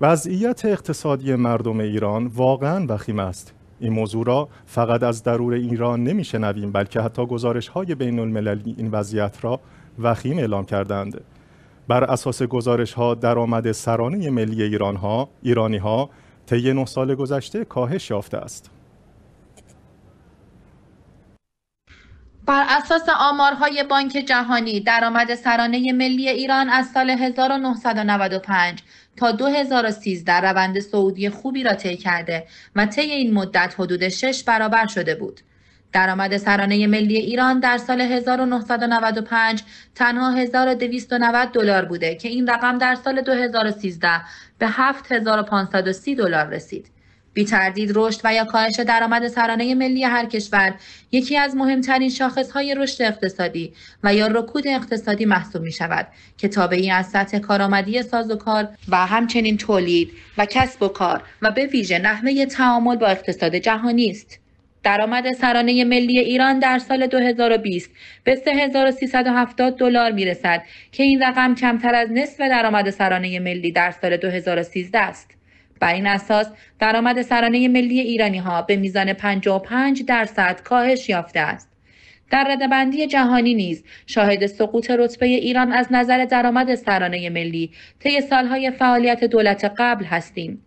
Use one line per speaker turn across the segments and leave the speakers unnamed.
وضعیت اقتصادی مردم ایران واقعا وخیم است این موضوع را فقط از درور ایران نمیشنویم بلکه حتی گزارش های بین المللی این وضعیت را وخیم اعلام کردند بر اساس گزارش ها درآمد سرانه ملی ایران ها ایرانی ها طی نه سال گذشته کاهش یافته است
بر اساس آمارهای بانک جهانی درآمد سرانه ملی ایران از سال 1995 تا 2013 روند صعودی خوبی را طی کرده و طی این مدت حدود 6 برابر شده بود. درآمد سرانه ملی ایران در سال 1995 تنها 1290 دلار بوده که این رقم در سال 2013 به 7530 دلار رسید. بی تردید رشد و یا کاهش درآمد سرانه ملی هر کشور یکی از مهمترین شاخصهای رشد اقتصادی و یا رکود اقتصادی محسوب می شود که تابعی از سطح کارآمدی ساز و کار و همچنین تولید و کسب و کار و به ویژه نحوه تعامل با اقتصاد جهانی است. درآمد سرانه ملی ایران در سال 2020 به 3370 دلار میرسد که این رقم کمتر از نصف درآمد سرانه ملی در سال 2013 است. بر این اساس درآمد سرانه ملی ایرانی ها به میزان 55 درصد کاهش یافته است. در ردبندی جهانی نیز شاهد سقوط رتبه ایران از نظر درآمد سرانه ملی طی سالهای فعالیت دولت قبل هستیم.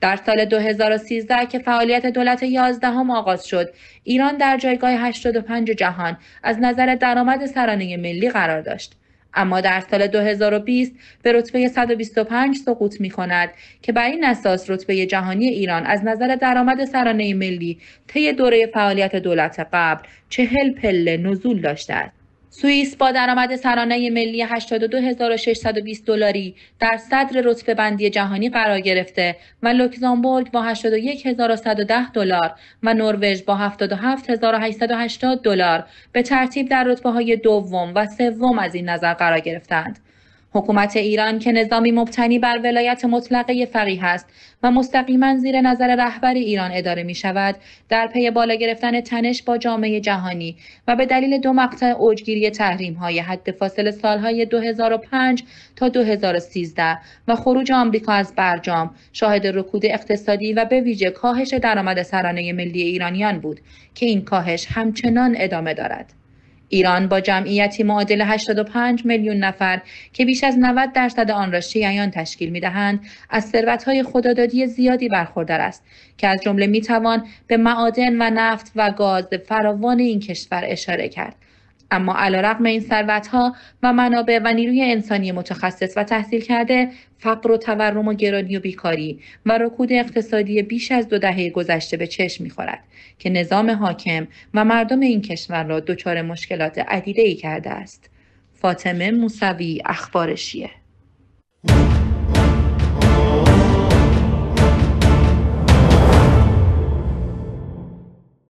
در سال 2013 که فعالیت دولت 11 هم آغاز شد، ایران در جایگاه 85 جهان از نظر درآمد سرانه ملی قرار داشت. اما در سال 2020 به رتبه 125 سقوط می کند که بر این اساس رتبه جهانی ایران از نظر درآمد سرانه ملی طی دوره فعالیت دولت قبل چهل پله نزول داشته است. سوئیس با درآمد سرانه ملی 82620 دلاری در صدر رتبه بندی جهانی قرار گرفته و لوکزامبورگ با 81110 دلار و نروژ با 77880 دلار به ترتیب در رتبه های دوم و سوم از این نظر قرار گرفتند. حکومت ایران که نظامی مبتنی بر ولایت مطلقه فقیه است و مستقیما زیر نظر رهبر ایران اداره می شود در پی بالا گرفتن تنش با جامعه جهانی و به دلیل دو مقطع اوجگیری تحریم های حد فاصل سالهای 2005 تا 2013 و خروج آمریکا از برجام شاهد رکود اقتصادی و به ویژه کاهش درآمد سرانه ملی ایرانیان بود که این کاهش همچنان ادامه دارد. ایران با جمعیتی معادل 85 میلیون نفر که بیش از 90 درصد آن را شیعیان تشکیل میدهند از ثروتهای خدادادی زیادی برخوردار است که از جمله میتوان به معادن و نفت و گاز فراوان این کشور اشاره کرد اما رقم این ها و منابع و نیروی انسانی متخصص و تحصیل کرده فقر و تورم و گرانی و بیکاری و رکود اقتصادی بیش از دو دهه گذشته به چشم میخورد که نظام حاکم و مردم این کشور را دچار مشکلات عدیده ای کرده است فاطمه موسوی اخبارشیه